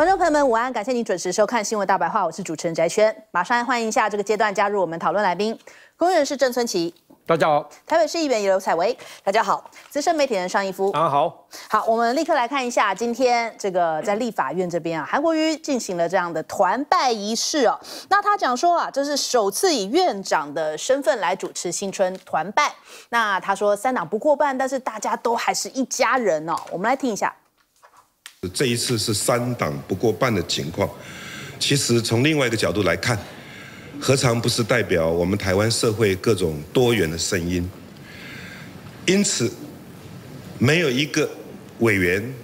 观众朋友们，午安！感谢您准时收看《新闻大白话》，我是主持人翟轩。马上来欢迎一下这个阶段加入我们讨论来宾：公人是郑春琪。大家好；台北市议员刘彩薇，大家好；资深媒体人尚义夫，大家好。好，我们立刻来看一下今天这个在立法院这边啊，韩国瑜进行了这样的团拜仪式哦。那他讲说啊，这是首次以院长的身份来主持新春团拜。那他说，三党不过半，但是大家都还是一家人哦。我们来听一下。这一次是三党不过半的情况，其实从另外一个角度来看，何尝不是代表我们台湾社会各种多元的声音？因此，没有一个委员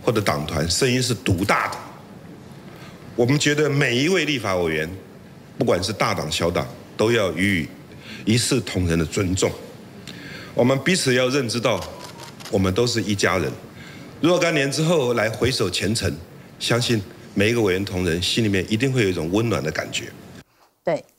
或者党团声音是独大的。我们觉得每一位立法委员，不管是大党小党，都要予以一视同仁的尊重。我们彼此要认知到，我们都是一家人。若干年之后，来回首前程，相信每一个委员同仁心里面一定会有一种温暖的感觉。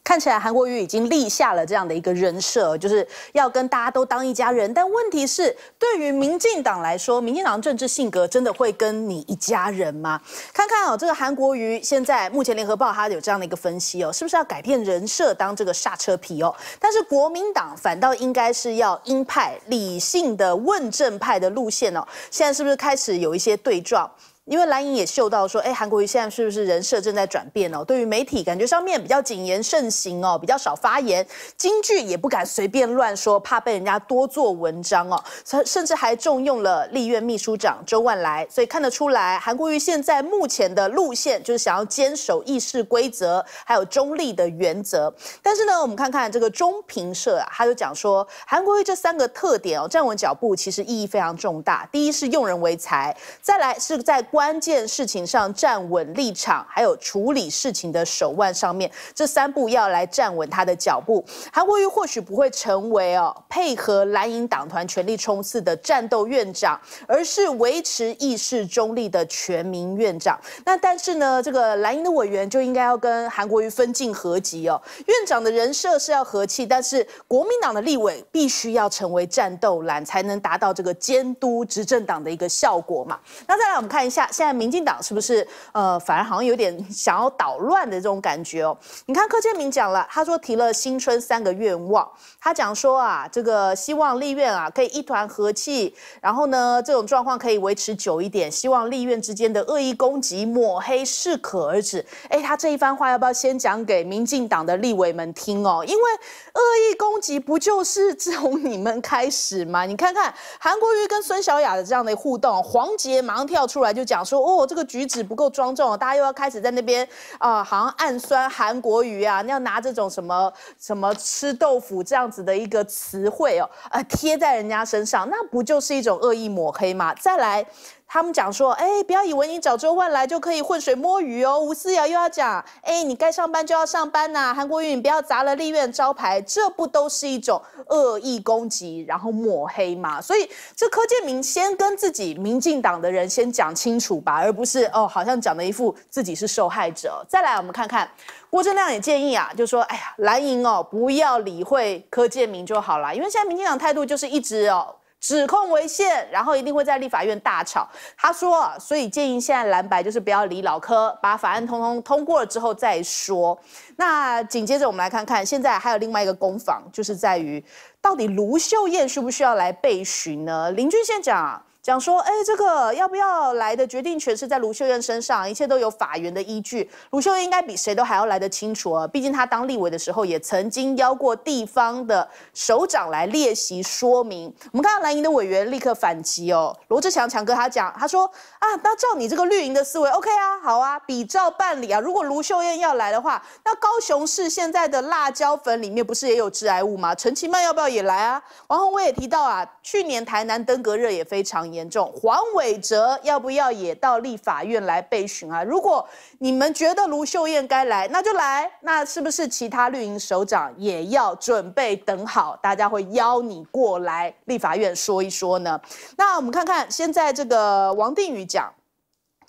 看起来韩国瑜已经立下了这样的一个人设，就是要跟大家都当一家人。但问题是，对于民进党来说，民进党的政治性格真的会跟你一家人吗？看看哦，这个韩国瑜现在目前联合报他有这样的一个分析哦，是不是要改变人设当这个刹车皮哦？但是国民党反倒应该是要鹰派、理性的问政派的路线哦。现在是不是开始有一些对撞？因为蓝营也嗅到说，哎，韩国瑜现在是不是人设正在转变哦？对于媒体，感觉上面比较谨言慎行哦，比较少发言，京剧也不敢随便乱说，怕被人家多做文章哦。甚甚至还重用了立院秘书长周万来，所以看得出来，韩国瑜现在目前的路线就是想要坚守议事规则，还有中立的原则。但是呢，我们看看这个中评社，啊，他就讲说，韩国瑜这三个特点哦，站稳脚步其实意义非常重大。第一是用人为才，再来是在。关键事情上站稳立场，还有处理事情的手腕上面，这三步要来站稳他的脚步。韩国瑜或许不会成为哦，配合蓝营党团全力冲刺的战斗院长，而是维持意识中立的全民院长。那但是呢，这个蓝营的委员就应该要跟韩国瑜分进合集哦。院长的人设是要和气，但是国民党的立委必须要成为战斗蓝，才能达到这个监督执政党的一个效果嘛。那再来，我们看一下。现在民进党是不是呃反而好像有点想要捣乱的这种感觉哦？你看柯建明讲了，他说提了新春三个愿望，他讲说啊，这个希望立院啊可以一团和气，然后呢这种状况可以维持久一点，希望立院之间的恶意攻击抹黑适可而止。哎，他这一番话要不要先讲给民进党的立委们听哦？因为恶意攻击不就是自从你们开始吗？你看看韩国瑜跟孙小雅的这样的互动，黄杰马上跳出来就。讲说哦，这个举止不够庄重大家又要开始在那边啊，好像暗酸韩国瑜啊，要拿这种什么什么吃豆腐这样子的一个词汇哦，呃，贴在人家身上，那不就是一种恶意抹黑吗？再来。他们讲说，哎，不要以为你找周万来就可以浑水摸鱼哦。吴思瑶又要讲，哎，你该上班就要上班呐。韩国瑜，你不要砸了立院招牌，这不都是一种恶意攻击，然后抹黑吗？所以，这柯建明先跟自己民进党的人先讲清楚吧，而不是哦，好像讲的一副自己是受害者。再来，我们看看郭正亮也建议啊，就说，哎呀，蓝营哦，不要理会柯建明就好了，因为现在民进党态度就是一直哦。指控为限，然后一定会在立法院大吵。他说，所以建议现在蓝白就是不要理老柯，把法案通通通过了之后再说。那紧接着我们来看看，现在还有另外一个攻防，就是在于到底卢秀燕需不需要来被询呢？林君县啊。讲说，哎，这个要不要来的决定权是在卢秀燕身上，一切都有法源的依据。卢秀燕应该比谁都还要来得清楚啊，毕竟她当立委的时候也曾经邀过地方的首长来列席说明。我们看到蓝营的委员立刻反击哦，罗志强强哥他讲，他说啊，那照你这个绿营的思维，OK 啊，好啊，比照办理啊。如果卢秀燕要来的话，那高雄市现在的辣椒粉里面不是也有致癌物吗？陈其曼要不要也来啊？王宏威也提到啊，去年台南登革热也非常严。严重，黄伟哲要不要也到立法院来备询啊？如果你们觉得卢秀燕该来，那就来。那是不是其他绿营首长也要准备等好，大家会邀你过来立法院说一说呢？那我们看看现在这个王定宇讲。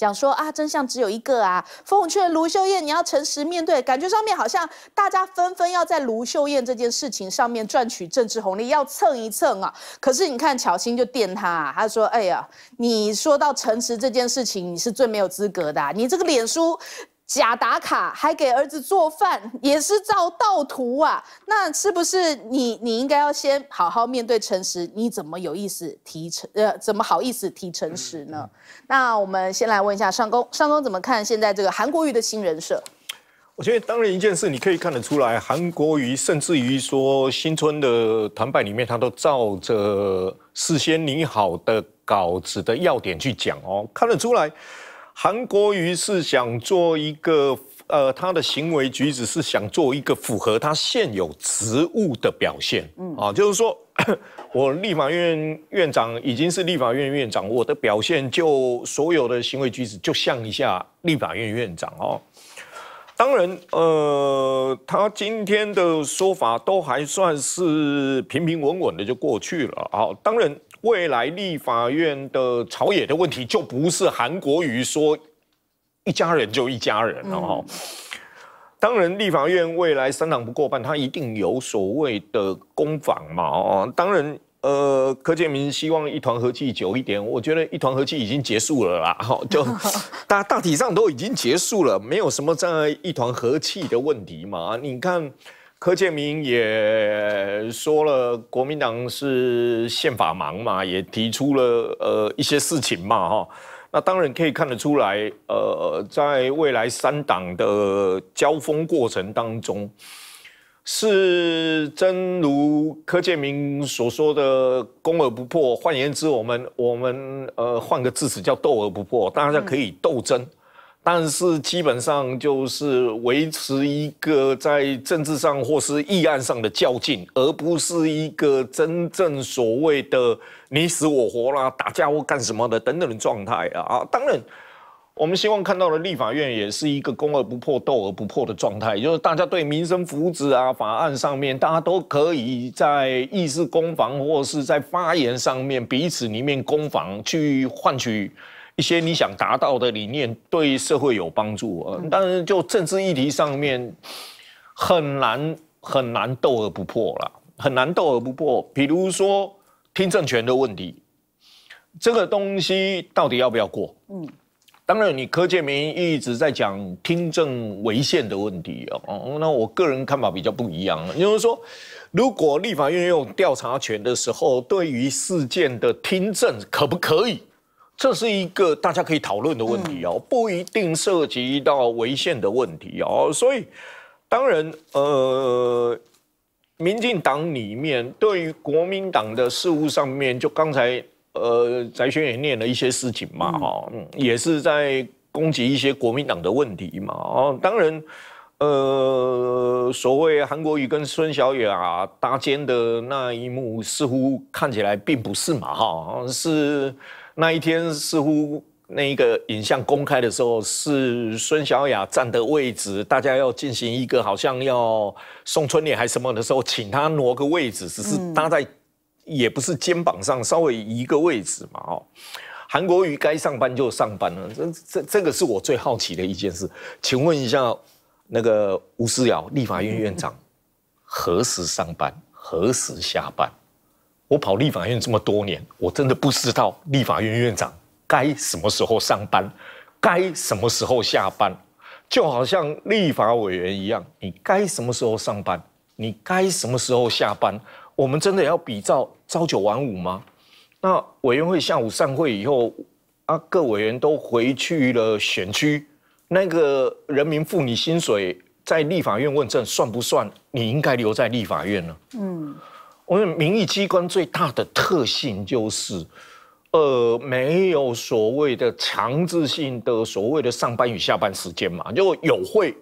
讲说啊，真相只有一个啊！奉劝卢秀燕，你要诚实面对。感觉上面好像大家纷纷要在卢秀燕这件事情上面赚取政治红利，要蹭一蹭啊。可是你看巧心就电他，他说：“哎呀，你说到诚实这件事情，你是最没有资格的。你这个脸书。”假打卡，还给儿子做饭，也是照盗图啊？那是不是你？你应该要先好好面对诚实。你怎么有意思提诚？呃，怎么好意思提诚实呢？那我们先来问一下上公，上公怎么看现在这个韩国瑜的新人设？我觉得当然一件事，你可以看得出来，韩国瑜甚至于说新春的团拜里面，他都照着事先拟好的稿子的要点去讲哦，看得出来。韩国瑜是想做一个，呃，他的行为举止是想做一个符合他现有职务的表现，嗯，啊，就是说，我立法院院长已经是立法院院长，我的表现就所有的行为举止就像一下立法院院长哦。当然，呃，他今天的说法都还算是平平稳稳的就过去了，啊，当然。未来立法院的朝野的问题，就不是韩国瑜说一家人就一家人了哈。当然，立法院未来三党不过半，他一定有所谓的攻防嘛。哦，当然，呃，柯建明希望一团和气久一点，我觉得一团和气已经结束了啦。哈，就 大大体上都已经结束了，没有什么在一团和气的问题嘛。你看。柯建明也说了，国民党是宪法盲嘛，也提出了呃一些事情嘛，哈。那当然可以看得出来，呃，在未来三党的交锋过程当中，是真如柯建明所说的攻而不破。换言之，我们我们呃换个字词叫斗而不破，大家可以斗争。但是基本上就是维持一个在政治上或是议案上的较劲，而不是一个真正所谓的你死我活啦、打架或干什么的等等的状态啊！啊，当然，我们希望看到的立法院也是一个攻而不破、斗而不破的状态，就是大家对民生福祉啊、法案上面，大家都可以在议事攻防或是在发言上面彼此里面攻防，去换取。一些你想达到的理念对社会有帮助，但是就政治议题上面很难很难斗而不破啦，很难斗而不破。比如说听证权的问题，这个东西到底要不要过？嗯，当然你柯建明一直在讲听证违宪的问题哦，那我个人看法比较不一样，就是说如果立法院用调查权的时候，对于事件的听证可不可以？这是一个大家可以讨论的问题哦，不一定涉及到违宪的问题哦，所以当然，呃，民进党里面对于国民党的事务上面，就刚才呃翟轩也念了一些事情嘛，哈，也是在攻击一些国民党的问题嘛，哦，当然，呃，所谓韩国瑜跟孙小远啊搭肩的那一幕，似乎看起来并不是嘛，哈，是。那一天似乎那一个影像公开的时候，是孙小雅站的位置，大家要进行一个好像要送春联还什么的时候，请她挪个位置，只是搭在也不是肩膀上，稍微一个位置嘛。哦，韩国瑜该上班就上班了，这这这个是我最好奇的一件事。请问一下，那个吴思瑶，立法院院长何时上班，何时下班？我跑立法院这么多年，我真的不知道立法院院长该什么时候上班，该什么时候下班，就好像立法委员一样，你该什么时候上班，你该什么时候下班？我们真的要比照朝九晚五吗？那委员会下午散会以后，啊，各委员都回去了选区，那个人民妇女薪水在立法院问政算不算？你应该留在立法院呢？嗯。我们民意机关最大的特性就是，呃，没有所谓的强制性的所谓的上班与下班时间嘛，就有会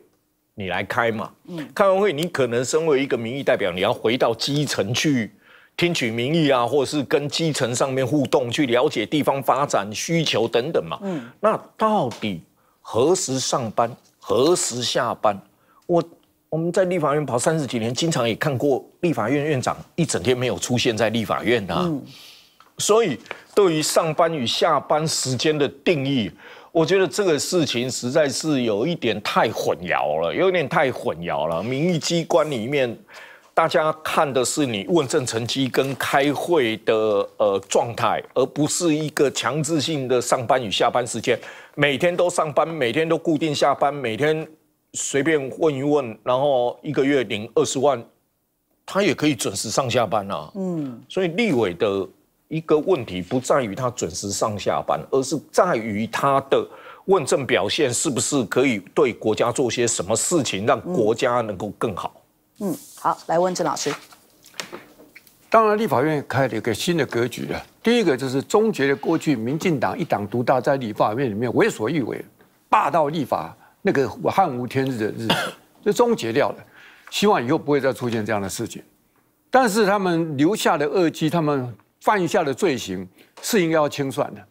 你来开嘛，嗯，开完会你可能身为一个民意代表，你要回到基层去听取民意啊，或者是跟基层上面互动，去了解地方发展需求等等嘛，嗯，那到底何时上班，何时下班，我？我们在立法院跑三十几年，经常也看过立法院院长一整天没有出现在立法院的。嗯，所以对于上班与下班时间的定义，我觉得这个事情实在是有一点太混淆了，有点太混淆了。民意机关里面，大家看的是你问政成绩跟开会的呃状态，而不是一个强制性的上班与下班时间。每天都上班，每天都固定下班，每天。随便问一问，然后一个月领二十万，他也可以准时上下班啊。嗯，所以立委的一个问题不在于他准时上下班，而是在于他的问政表现是不是可以对国家做些什么事情，让国家能够更好。嗯，好，来问郑老师。当然，立法院开了一个新的格局了。第一个就是终结了过去民进党一党独大在立法院里面为所欲为、霸道立法。那个汉无天日的日子 就终结掉了，希望以后不会再出现这样的事情。但是他们留下的恶迹，他们犯下的罪行是应该要清算的。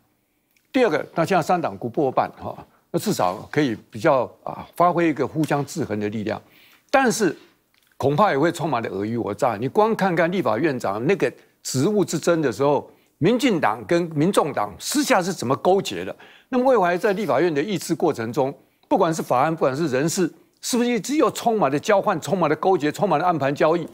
第二个，那现在三党不过半哈，那至少可以比较啊，发挥一个互相制衡的力量。但是恐怕也会充满了尔虞我诈。你光看看立法院长那个职务之争的时候，民进党跟民众党私下是怎么勾结的？那么未来在立法院的议事过程中。不管是法案，不管是人事，是不是只有充满了交换、充满了勾结、充满了暗盘交易？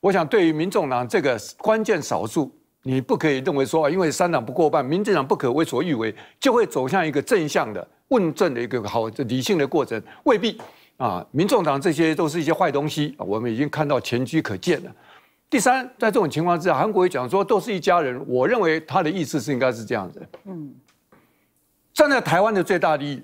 我想，对于民众党这个关键少数，你不可以认为说，因为三党不过半，民进党不可为所欲为，就会走向一个正向的问政的一个好理性的过程，未必。啊，民众党这些都是一些坏东西，我们已经看到前车可鉴了。第三，在这种情况之下，韩国瑜讲说都是一家人，我认为他的意思是应该是这样子，嗯，站在台湾的最大利益。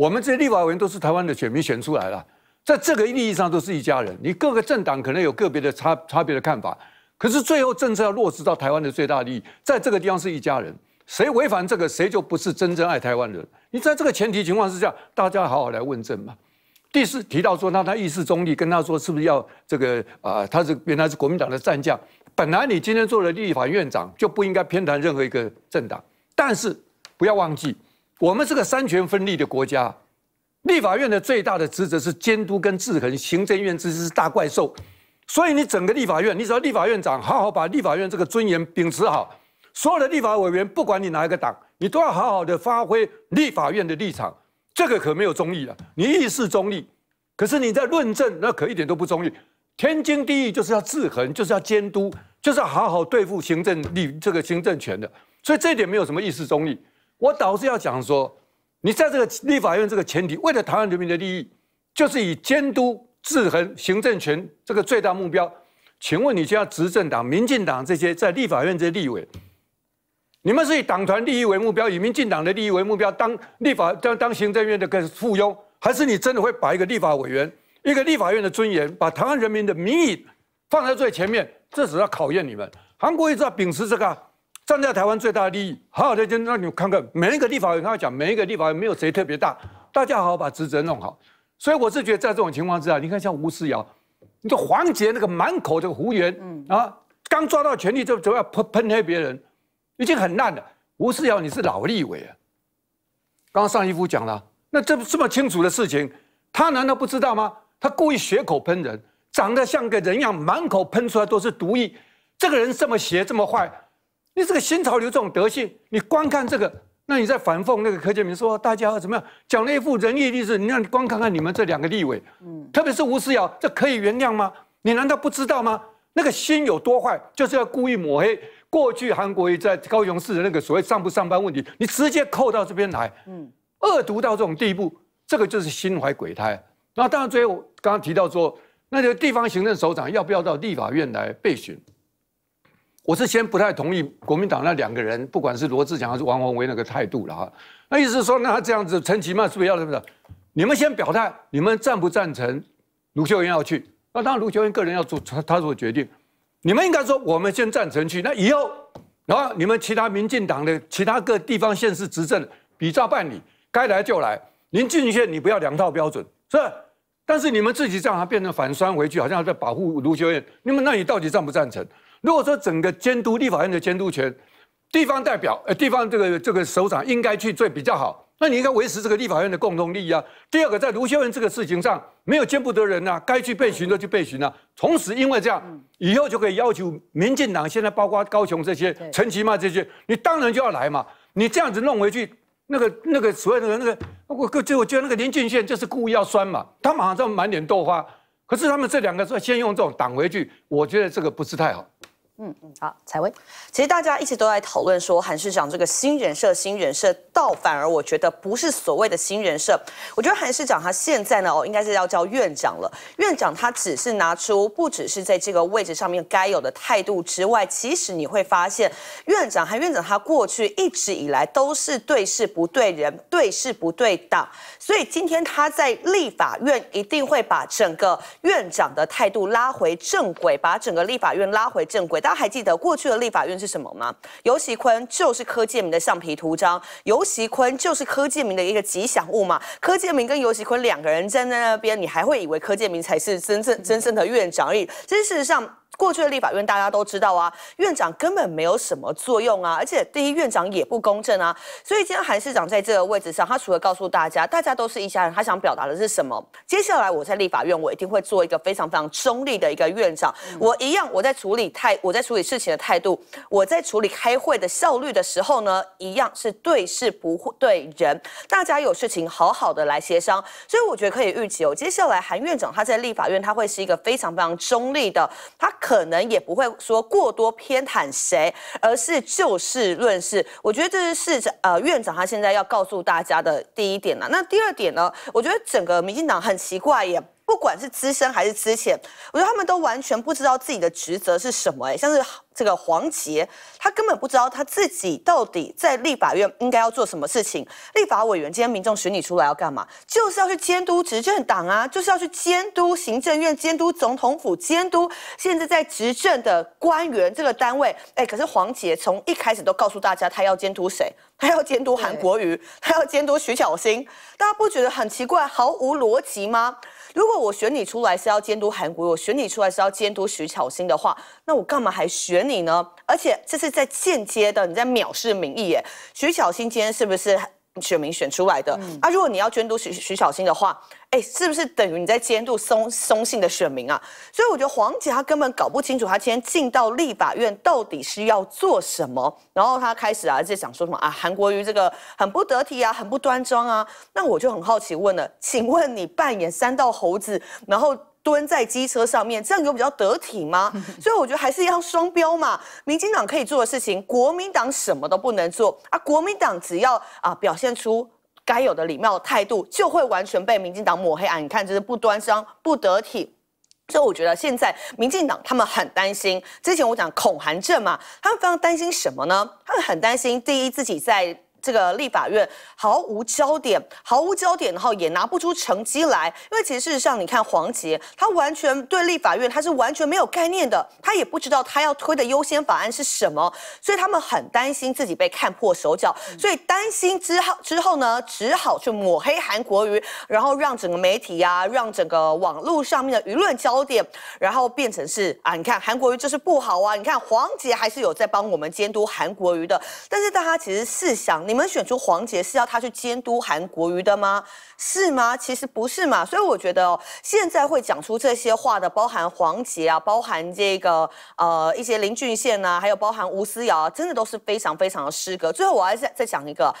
我们这些立法委员都是台湾的选民选出来的，在这个意义上都是一家人。你各个政党可能有个别的差差别的看法，可是最后政策要落实到台湾的最大利益，在这个地方是一家人。谁违反这个，谁就不是真正爱台湾人。你在这个前提情况之下，大家好好来问政嘛。第四提到说，那他意事中立，跟他说是不是要这个？呃，他是原来是国民党的战将，本来你今天做了立法院长就不应该偏袒任何一个政党，但是不要忘记。我们是个三权分立的国家，立法院的最大的职责是监督跟制衡，行政院这是大怪兽，所以你整个立法院，你只要立法院长好好把立法院这个尊严秉持好，所有的立法委员不管你哪一个党，你都要好好的发挥立法院的立场，这个可没有中立了。你意识中立，可是你在论证那可一点都不中立，天经地义就是要制衡，就是要监督，就是要好好对付行政立这个行政权的，所以这一点没有什么意识中立。我倒是要讲说，你在这个立法院这个前提，为了台湾人民的利益，就是以监督制衡行政权这个最大目标。请问你现在执政党、民进党这些在立法院这些立委，你们是以党团利益为目标，以民进党的利益为目标当立法、当当行政院的跟附庸，还是你真的会把一个立法委员、一个立法院的尊严，把台湾人民的民意放在最前面？这只要考验你们。韩国一直要秉持这个。站在台湾最大的利益，好好的就让你看看每一个立法委员讲，每一个立法委没有谁特别大，大家好好把职责弄好。所以我是觉得，在这种情况下，你看像吴思瑶，你就黄杰那个满口这个胡言，啊，刚抓到权力就就要喷喷黑别人，已经很烂了。吴思瑶，你是老立委啊，刚刚上一夫讲了，那这这么清楚的事情，他难道不知道吗？他故意血口喷人，长得像个人样，满口喷出来都是毒液。这个人这么邪，这么坏。你这个新潮流这种德性，你光看这个，那你在反讽那个柯建明说大家怎么样，讲那副仁义礼智，你让你光看看你们这两个立委，嗯，特别是吴思瑶，这可以原谅吗？你难道不知道吗？那个心有多坏，就是要故意抹黑。过去韩国瑜在高雄市的那个所谓上不上班问题，你直接扣到这边来，嗯，恶毒到这种地步，这个就是心怀鬼胎。那当然最后刚刚提到说，那个地方行政首长要不要到立法院来备询？我是先不太同意国民党那两个人，不管是罗志祥还是王宏威那个态度了哈。那意思是说，那他这样子陈其迈是不是要什么的？你们先表态，你们赞不赞成卢秀燕要去？那当然卢秀燕个人要做他他做决定。你们应该说，我们先赞成去。那以后，然后你们其他民进党的其他各地方县市执政比照办理，该来就来。您近县你不要两套标准，是。但是你们自己这样变成反酸回去，好像在保护卢秀燕。你们那你到底赞不赞成？如果说整个监督立法院的监督权，地方代表呃地方这个这个首长应该去做比较好，那你应该维持这个立法院的共同利益啊。第二个，在卢修文这个事情上，没有见不得人呐，该去被询的去被询啊。同时，因为这样，以后就可以要求民进党现在包括高雄这些、陈其迈这些，你当然就要来嘛。你这样子弄回去，那个那个所谓的那个，我个就我觉得那个林俊宪就是故意要酸嘛，他马上满脸豆花。可是他们这两个说先用这种挡回去，我觉得这个不是太好。嗯嗯，好，彩薇，其实大家一直都在讨论说韩市长这个新人设，新人设，倒反而我觉得不是所谓的新人设。我觉得韩市长他现在呢，哦，应该是要叫院长了。院长他只是拿出不只是在这个位置上面该有的态度之外，其实你会发现，院长和院长他过去一直以来都是对事不对人，对事不对党，所以今天他在立法院一定会把整个院长的态度拉回正轨，把整个立法院拉回正轨。但他还记得过去的立法院是什么吗？尤其坤就是柯建明的橡皮图章，尤其坤就是柯建明的一个吉祥物嘛。柯建明跟尤其坤两个人站在那边，你还会以为柯建明才是真正真正的院长？而已。其实事实上。过去的立法院大家都知道啊，院长根本没有什么作用啊，而且第一院长也不公正啊。所以今天韩市长在这个位置上，他除了告诉大家大家都是一家人，他想表达的是什么？接下来我在立法院，我一定会做一个非常非常中立的一个院长。我一样我在处理态我在处理事情的态度，我在处理开会的效率的时候呢，一样是对事不对人。大家有事情好好的来协商。所以我觉得可以预期哦，接下来韩院长他在立法院他会是一个非常非常中立的，他可。可能也不会说过多偏袒谁，而是就事论事。我觉得这是市长、呃院长他现在要告诉大家的第一点了。那第二点呢？我觉得整个民进党很奇怪耶。不管是资深还是资浅，我觉得他们都完全不知道自己的职责是什么。哎，像是这个黄杰，他根本不知道他自己到底在立法院应该要做什么事情。立法委员今天民众选你出来要干嘛？就是要去监督执政党啊，就是要去监督行政院、监督总统府、监督现在在执政的官员这个单位。哎，可是黄杰从一开始都告诉大家，他要监督谁？他要监督韩国瑜，他要监督徐巧芯。大家不觉得很奇怪、毫无逻辑吗？如果我选你出来是要监督韩国，我选你出来是要监督徐巧芯的话，那我干嘛还选你呢？而且这是在间接的你在藐视民意耶，徐巧芯今天是不是？选民选出来的啊，如果你要监督徐徐小新的话，哎，是不是等于你在监督松松信的选民啊？所以我觉得黄姐她根本搞不清楚，她今天进到立法院到底是要做什么，然后她开始啊在想说什么啊，韩国瑜这个很不得体啊，很不端庄啊。那我就很好奇问了，请问你扮演三道猴子，然后？蹲在机车上面，这样有比较得体吗？所以我觉得还是一样双标嘛。民进党可以做的事情，国民党什么都不能做啊！国民党只要啊表现出该有的礼貌态度，就会完全被民进党抹黑啊！你看，这是不端庄、不得体。所以我觉得现在民进党他们很担心。之前我讲恐韩症嘛，他们非常担心什么呢？他们很担心第一自己在。这个立法院毫无焦点，毫无焦点，然后也拿不出成绩来。因为其实事实上，你看黄杰，他完全对立法院他是完全没有概念的，他也不知道他要推的优先法案是什么。所以他们很担心自己被看破手脚，所以担心之后之后呢，只好去抹黑韩国瑜，然后让整个媒体啊，让整个网络上面的舆论焦点，然后变成是，啊，你看韩国瑜就是不好啊。你看黄杰还是有在帮我们监督韩国瑜的，但是大家其实试想。你们选出黄杰是要他去监督韩国瑜的吗？是吗？其实不是嘛。所以我觉得现在会讲出这些话的，包含黄杰啊，包含这个呃一些林俊宪啊，还有包含吴思瑶啊，真的都是非常非常的失格。最后，我还是再讲一个。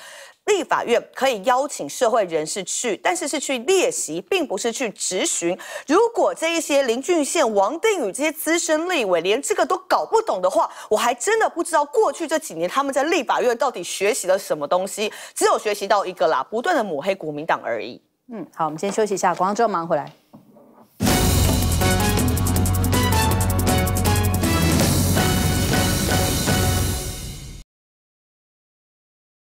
立法院可以邀请社会人士去，但是是去列席，并不是去质询。如果这一些林俊宪、王定宇这些资深立委连这个都搞不懂的话，我还真的不知道过去这几年他们在立法院到底学习了什么东西。只有学习到一个啦，不断的抹黑国民党而已。嗯，好，我们先休息一下，广州忙回来。